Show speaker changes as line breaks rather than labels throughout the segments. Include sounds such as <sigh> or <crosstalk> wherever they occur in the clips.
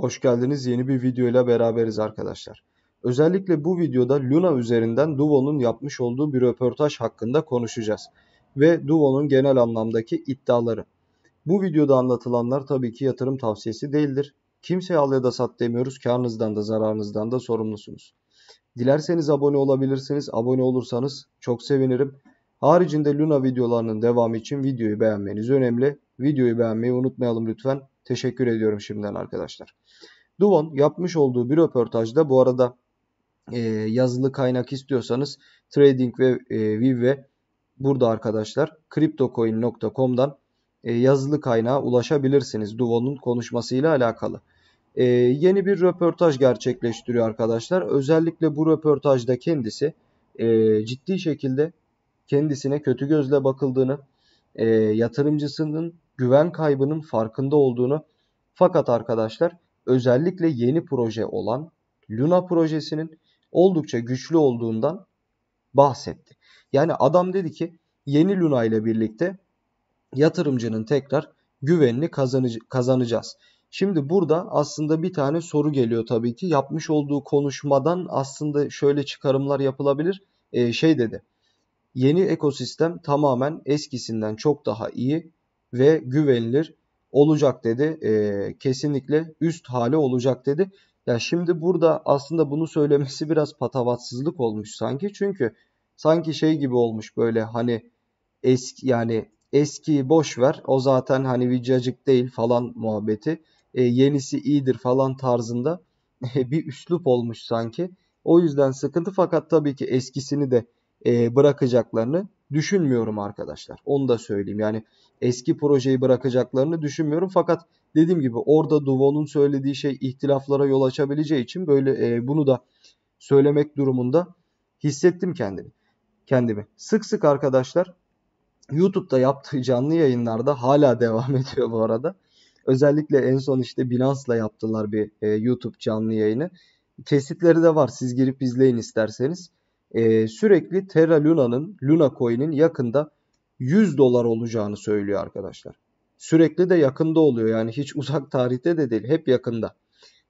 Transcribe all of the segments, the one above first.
Hoş geldiniz. Yeni bir video ile beraberiz arkadaşlar. Özellikle bu videoda Luna üzerinden Duvo'nun yapmış olduğu bir röportaj hakkında konuşacağız. Ve Duvo'nun genel anlamdaki iddiaları. Bu videoda anlatılanlar tabii ki yatırım tavsiyesi değildir. Kimseye al ya da sat demiyoruz. Karnınızdan da zararınızdan da sorumlusunuz. Dilerseniz abone olabilirsiniz. Abone olursanız çok sevinirim. Haricinde Luna videolarının devamı için videoyu beğenmeniz önemli. Videoyu beğenmeyi unutmayalım lütfen. Teşekkür ediyorum şimdiden arkadaşlar. Duvon yapmış olduğu bir röportajda bu arada e, yazılı kaynak istiyorsanız Trading ve e, Vive burada arkadaşlar CryptoCoin.com'dan e, yazılı kaynağa ulaşabilirsiniz Duvon'un konuşmasıyla alakalı. E, yeni bir röportaj gerçekleştiriyor arkadaşlar. Özellikle bu röportajda kendisi e, ciddi şekilde kendisine kötü gözle bakıldığını, e, yatırımcısının güven kaybının farkında olduğunu fakat arkadaşlar özellikle yeni proje olan Luna projesinin oldukça güçlü olduğundan bahsetti. Yani adam dedi ki yeni Luna ile birlikte yatırımcının tekrar güvenini kazanacağız. Şimdi burada aslında bir tane soru geliyor tabii ki. Yapmış olduğu konuşmadan aslında şöyle çıkarımlar yapılabilir. Ee, şey dedi. Yeni ekosistem tamamen eskisinden çok daha iyi ve güvenilir olacak dedi. E, kesinlikle üst hali olacak dedi. Ya şimdi burada aslında bunu söylemesi biraz patavatsızlık olmuş sanki. Çünkü sanki şey gibi olmuş böyle hani eski yani eski boş ver. O zaten hani vicacık değil falan muhabbeti. E, yenisi iyidir falan tarzında <laughs> bir üslup olmuş sanki. O yüzden sıkıntı fakat tabii ki eskisini de e, bırakacaklarını düşünmüyorum arkadaşlar. Onu da söyleyeyim. Yani eski projeyi bırakacaklarını düşünmüyorum. Fakat dediğim gibi orada Duvon'un söylediği şey ihtilaflara yol açabileceği için böyle e, bunu da söylemek durumunda hissettim kendimi. Kendimi. Sık sık arkadaşlar YouTube'da yaptığı canlı yayınlarda hala <laughs> devam ediyor bu arada. Özellikle en son işte Binance'la yaptılar bir e, YouTube canlı yayını. Kesitleri de var. Siz girip izleyin isterseniz e, sürekli Terra Luna'nın Luna Coin'in yakında 100 dolar olacağını söylüyor arkadaşlar. Sürekli de yakında oluyor yani hiç uzak tarihte de değil hep yakında.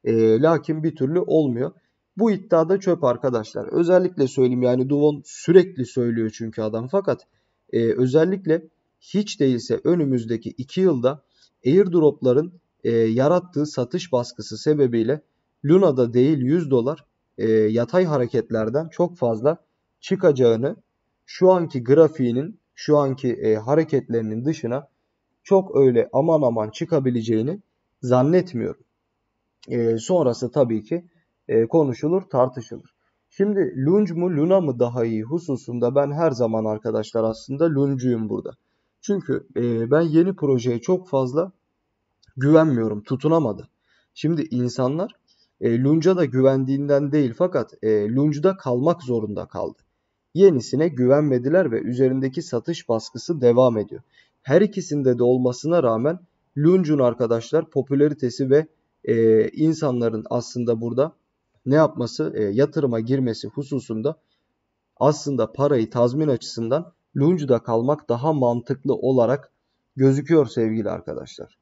E, lakin bir türlü olmuyor. Bu iddiada çöp arkadaşlar. Özellikle söyleyeyim yani Duvon sürekli söylüyor çünkü adam fakat e, özellikle hiç değilse önümüzdeki 2 yılda airdropların e, yarattığı satış baskısı sebebiyle Luna'da değil 100 dolar e, yatay hareketlerden çok fazla çıkacağını şu anki grafiğinin şu anki e, hareketlerinin dışına çok öyle aman aman çıkabileceğini zannetmiyorum. E, sonrası tabii ki e, konuşulur tartışılır. Şimdi lunge mu luna mı daha iyi hususunda ben her zaman arkadaşlar aslında lunge'uyum burada. Çünkü e, ben yeni projeye çok fazla güvenmiyorum tutunamadı. Şimdi insanlar e, Lunge'a da güvendiğinden değil fakat e, Lunge'da kalmak zorunda kaldı. Yenisine güvenmediler ve üzerindeki satış baskısı devam ediyor. Her ikisinde de olmasına rağmen Lunge'un arkadaşlar popülaritesi ve e, insanların aslında burada ne yapması e, yatırıma girmesi hususunda aslında parayı tazmin açısından Lunge'da kalmak daha mantıklı olarak gözüküyor sevgili arkadaşlar.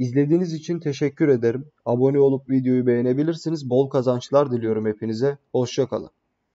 İzlediğiniz için teşekkür ederim. Abone olup videoyu beğenebilirsiniz. Bol kazançlar diliyorum hepinize. Hoşçakalın.